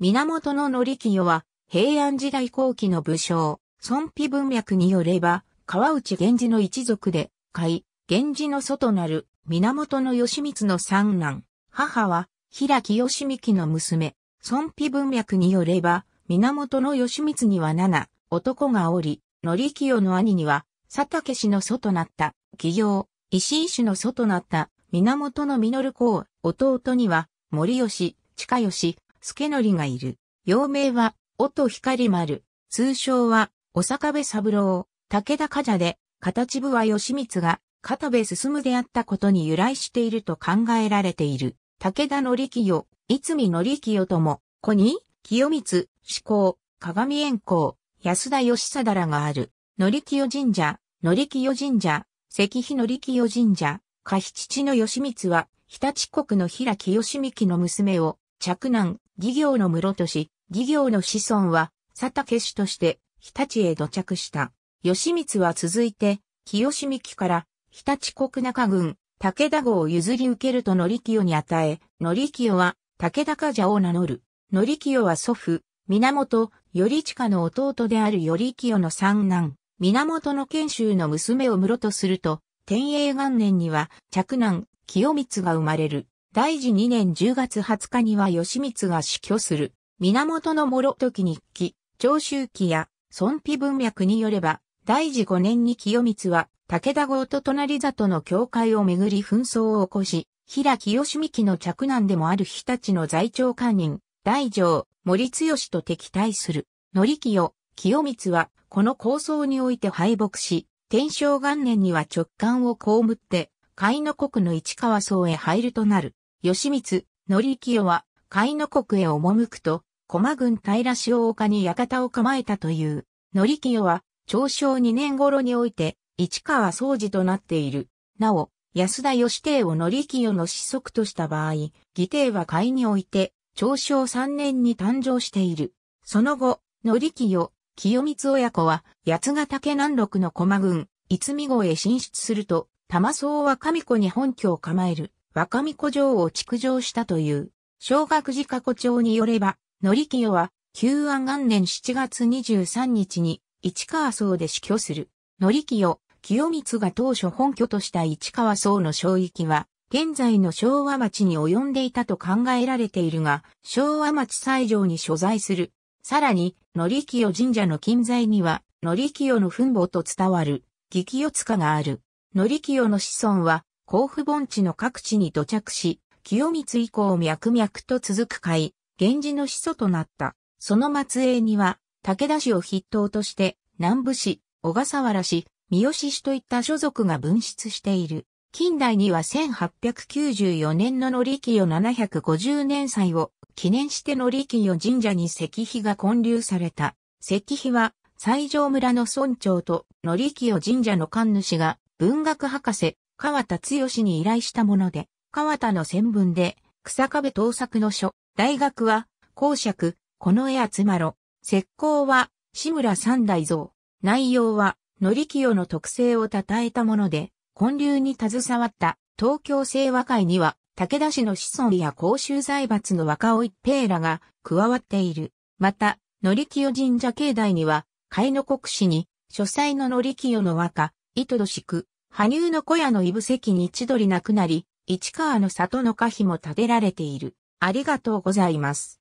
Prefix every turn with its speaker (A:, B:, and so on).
A: 源範清は、平安時代後期の武将、孫妃文脈によれば、川内源氏の一族で、海、源氏の祖となる、源義満の三男、母は、平木義幹の娘、孫妃文脈によれば、源義満には七、男がおり、範清の兄には、佐竹氏の祖となった、義業、石井氏の祖となった、源の実子を、弟には、森吉、近吉、助則がいる。幼名は、音光丸、通称は、お坂部三郎、武田家者で、形部は義光が、片部進であったことに由来していると考えられている。武田紀清、いつみ則清とも、子に、清光、志向、鏡円光、安田義貞らがある。紀清神社、紀清神社、石碑紀清神社、下七の義光は、日立国の平清義幹の娘を、嫡男、義行の室とし、義行の子孫は、佐竹氏として、日立へ土着した。義光は続いて、清美期から、日立国中軍、武田号を譲り受けるとり清に与え、り清は、武田家者を名乗る。り清は祖父、源、頼親の弟である頼清の三男、源の賢秀の娘を室とすると、天永元年には、嫡男、清光が生まれる。大治2年10月20日には義満が死去する。源の諸時日記、長周期や、孫碑文脈によれば、大治5年に清光は、武田郷と隣里の境界をめぐり紛争を起こし、平清美紀の嫡男でもある日立の在庁官人、大城、森強と敵対する。則清、清光は、この構想において敗北し、天正元年には直感を被って、甲斐の国の市川荘へ入るとなる。義満、り清は、甲斐の国へ赴くと、駒郡平潮岡に館を構えたという、り清は、長正2年頃において、市川総司となっている。なお、安田義帝をり清の子息とした場合、義帝は甲斐において、長正3年に誕生している。その後、り清、清光親子は、八ヶ岳南麓の駒郡、逸見郷へ進出すると、玉総は神子に本拠を構える。若見古城を築城したという、小学寺過去町によれば、則清は、旧安元年7月23日に、市川荘で死去する。則清、清光が当初本拠とした市川荘の小撃は、現在の昭和町に及んでいたと考えられているが、昭和町西条に所在する。さらに、則清神社の近在には、則清の墳墓と伝わる、義清塚がある。則清の子孫は、甲府盆地の各地に土着し、清光以降脈々と続く会、源氏の始祖となった。その末裔には、武田氏を筆頭として、南部氏、小笠原氏、三好氏といった所属が分出している。近代には1894年の乗り清750年祭を記念して乗り清神社に石碑が建立された。石碑は西条村の村長と乗り清神社の神主が文学博士川田剛に依頼したもので、川田の専文で、草壁盗作の書、大学は、公爵、この絵集まろ、石膏は、志村三代像、内容は、のりきよの特性を称えたもので、混流に携わった東京清和会には、武田氏の子孫や公衆財閥の若尾一平らが加わっている。また、のりきよ神社境内には、海の国史に、書斎ののりきよの和歌、糸戸宿、羽生の小屋のイブ席に千鳥なくなり、市川の里の花碑も建てられている。ありがとうございます。